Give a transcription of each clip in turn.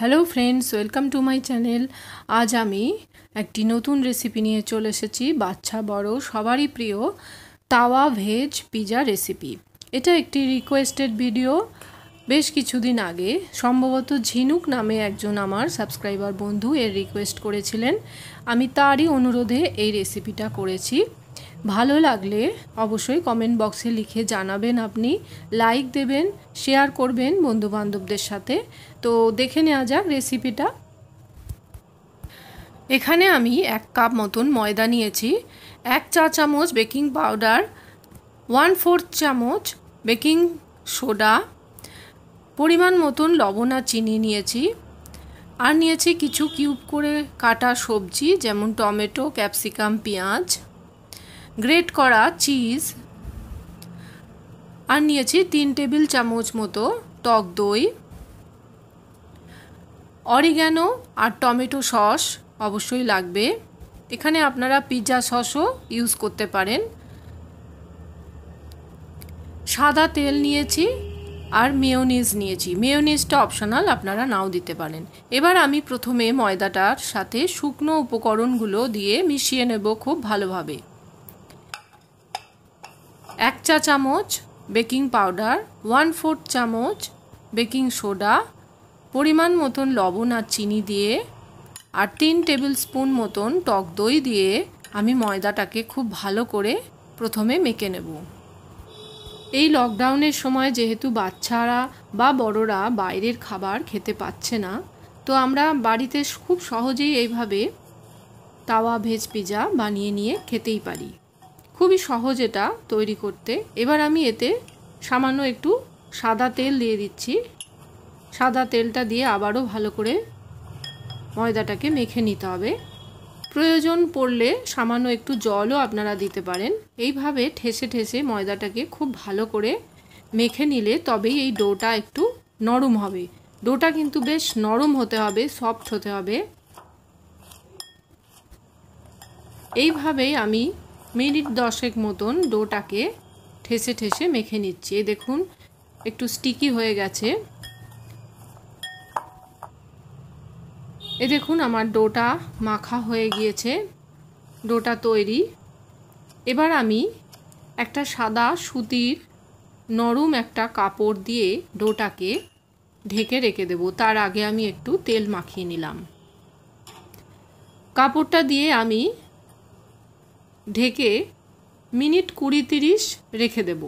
hello friends welcome to my channel আজ আমি একটি নতুন রেসিপি নিয়ে চলে এসেছি বাচ্চা বড় সবারই প্রিয় তাওয়া ভেজ পিজা রেসিপি এটা একটি রিকোয়েস্টেড ভিডিও বেশ কিছুদিন আগে সম্ভবত ঝিনুক নামে একজন আমার সাবস্ক্রাইবার বন্ধু এর রিকোয়েস্ট করেছিলেন আমি তারই অনুরোধে এই রেসিপিটা করেছি ভালো লাগলে অবশ্যই কমেন্ট বক্সে লিখে জানাবেন আপনি লাইক দেবেন শেয়ার করবেন বন্ধুবান্ধবদের সাথে তো দেখে নেওয়া যাক রেসিপিটা এখানে আমি এক কাপ মতন ময়দা নিয়েছি এক চা চামচ বেকিং পাউডার ওয়ান ফোর্থ চামচ বেকিং সোডা পরিমাণ মতন লবণ আর চিনি নিয়েছি আর নিয়েছি কিছু কিউব করে কাটা সবজি যেমন টমেটো ক্যাপসিকাম পেঁয়াজ গ্রেট করা চিজ আর নিয়েছি তিন টেবিল চামচ মতো টক দই অরিগ্যানো আর টমেটো সস অবশ্যই লাগবে এখানে আপনারা পিৎজা সসও ইউজ করতে পারেন সাদা তেল নিয়েছি আর মেয়োনিজ নিয়েছি মেয়োনিজটা অপশনাল আপনারা নাও দিতে পারেন এবার আমি প্রথমে ময়দাটার সাথে শুকনো উপকরণগুলো দিয়ে মিশিয়ে নেব খুব ভালোভাবে এক চা চামচ বেকিং পাউডার ওয়ান ফোর্থ চামচ বেকিং সোডা পরিমাণ মতন লবণ আর চিনি দিয়ে আর তিন টেবিল স্পুন মতন টক দই দিয়ে আমি ময়দাটাকে খুব ভালো করে প্রথমে মেখে নেব এই লকডাউনের সময় যেহেতু বাচ্চারা বা বড়রা বাইরের খাবার খেতে পাচ্ছে না তো আমরা বাড়িতে খুব সহজেই এইভাবে তাওয়া ভেজ পিজা বানিয়ে নিয়ে খেতেই পারি খুবই সহজ এটা তৈরি করতে এবার আমি এতে সামান্য একটু সাদা তেল দিয়ে দিচ্ছি সাদা তেলটা দিয়ে আবারও ভালো করে ময়দাটাকে মেখে নিতে হবে প্রয়োজন পড়লে সামান্য একটু জলও আপনারা দিতে পারেন এইভাবে ঠেসে ঠেসে ময়দাটাকে খুব ভালো করে মেখে নিলে তবেই এই ডোটা একটু নরম হবে ডোটা কিন্তু বেশ নরম হতে হবে সফট হতে হবে এইভাবেই আমি মিনিট দশেক মতন ডোটাকে ঠেসে ঠেসে মেখে নিচ্ছি দেখুন একটু স্টিকি হয়ে গেছে এ দেখুন আমার ডোটা মাখা হয়ে গিয়েছে ডোটা তৈরি এবার আমি একটা সাদা সুতির নরম একটা কাপড় দিয়ে ডোটাকে ঢেকে রেখে দেব তার আগে আমি একটু তেল মাখিয়ে নিলাম কাপড়টা দিয়ে আমি ঢেকে মিনিট কুড়ি তিরিশ রেখে দেব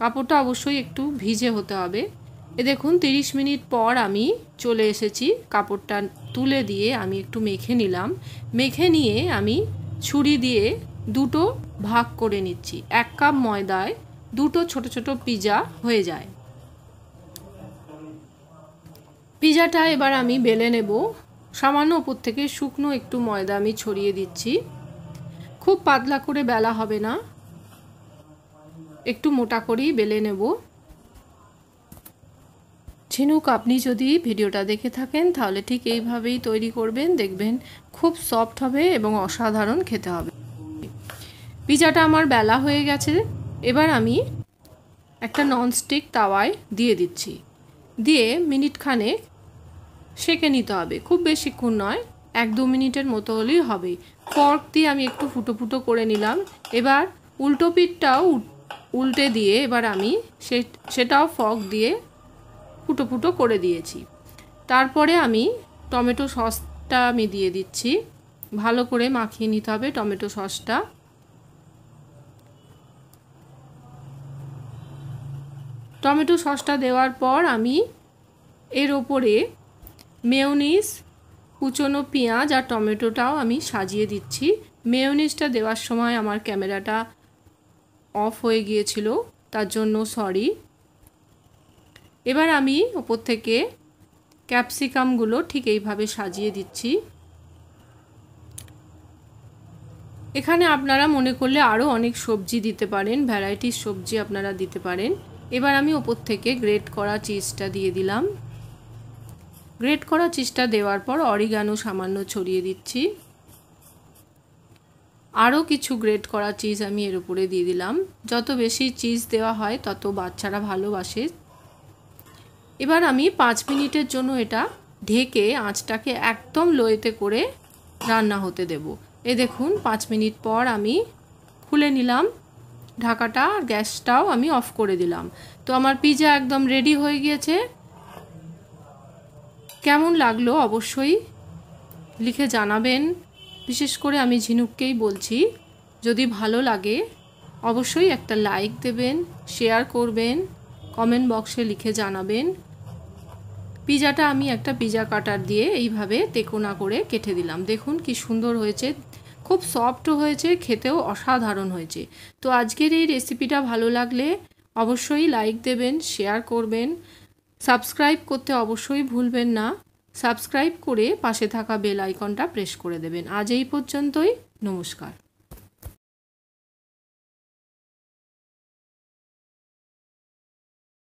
কাপড়টা অবশ্যই একটু ভিজে হতে হবে এ দেখুন তিরিশ মিনিট পর আমি চলে এসেছি কাপড়টা তুলে দিয়ে আমি একটু মেখে নিলাম মেখে নিয়ে আমি ছুরি দিয়ে দুটো ভাগ করে নিচ্ছি এক কাপ ময়দায় দুটো ছোট ছোট পিজা হয়ে যায় পিজাটা এবার আমি বেলে নেব সামান্য উপর থেকে শুকনো একটু ময়দা আমি ছড়িয়ে দিচ্ছি খুব পাতলা করে বেলা হবে না একটু মোটা করেই বেলে নেব ঝিনুক আপনি যদি ভিডিওটা দেখে থাকেন তাহলে ঠিক এইভাবেই তৈরি করবেন দেখবেন খুব সফট হবে এবং অসাধারণ খেতে হবে পিজাটা আমার বেলা হয়ে গেছে এবার আমি একটা ননস্টিক তাওয়ায় দিয়ে দিচ্ছি দিয়ে মিনিট সেকে সেঁকে নিতে হবে খুব বেশিক্ষণ নয় এক দু মিনিটের মতো হলেই হবে ফর্ক দিয়ে আমি একটু ফুটো ফুটো করে নিলাম এবার উল্টো পিঠটাও উল্টে দিয়ে এবার আমি সে সেটাও ফর্ক দিয়ে ফুটো ফুটো করে দিয়েছি তারপরে আমি টমেটো সসটা আমি দিয়ে দিচ্ছি ভালো করে মাখিয়ে নিতে হবে টমেটো সসটা টমেটো সসটা দেওয়ার পর আমি এর ওপরে মেয়োনিস কুচনো পেঁয়াজ আর টমেটোটাও আমি সাজিয়ে দিচ্ছি মেয়োনিজটা দেওয়ার সময় আমার ক্যামেরাটা অফ হয়ে গিয়েছিল তার জন্য সরি এবার আমি ওপর থেকে ক্যাপসিকামগুলো ঠিক এইভাবে সাজিয়ে দিচ্ছি এখানে আপনারা মনে করলে আরও অনেক সবজি দিতে পারেন ভ্যারাইটির সবজি আপনারা দিতে পারেন এবার আমি ওপর থেকে গ্রেট করা চিজটা দিয়ে দিলাম গ্রেট করা চিজটা দেওয়ার পর অরিগানো সামান্য ছড়িয়ে দিচ্ছি আরও কিছু গ্রেট করা চিজ আমি এর উপরে দিয়ে দিলাম যত বেশি চিজ দেওয়া হয় তত বাচ্চারা ভালোবাসে এবার আমি পাঁচ মিনিটের জন্য এটা ঢেকে আঁচটাকে একদম লোয়েতে করে রান্না হতে দেব এ দেখুন পাঁচ মিনিট পর আমি খুলে নিলাম ঢাকাটা আর গ্যাসটাও আমি অফ করে দিলাম তো আমার পিজা একদম রেডি হয়ে গিয়েছে কেমন লাগলো অবশ্যই লিখে জানাবেন বিশেষ করে আমি ঝিনুককেই বলছি যদি ভালো লাগে অবশ্যই একটা লাইক দেবেন শেয়ার করবেন কমেন্ট বক্সে লিখে জানাবেন পিজাটা আমি একটা পিজা কাটার দিয়ে এইভাবে তেকোনা করে কেটে দিলাম দেখুন কি সুন্দর হয়েছে খুব সফট হয়েছে খেতেও অসাধারণ হয়েছে তো আজকের এই রেসিপিটা ভালো লাগলে অবশ্যই লাইক দেবেন শেয়ার করবেন সাবস্ক্রাইব করতে অবশ্যই ভুলবেন না সাবস্ক্রাইব করে পাশে থাকা বেল আইকনটা প্রেস করে দেবেন আজ এই পর্যন্তই নমস্কার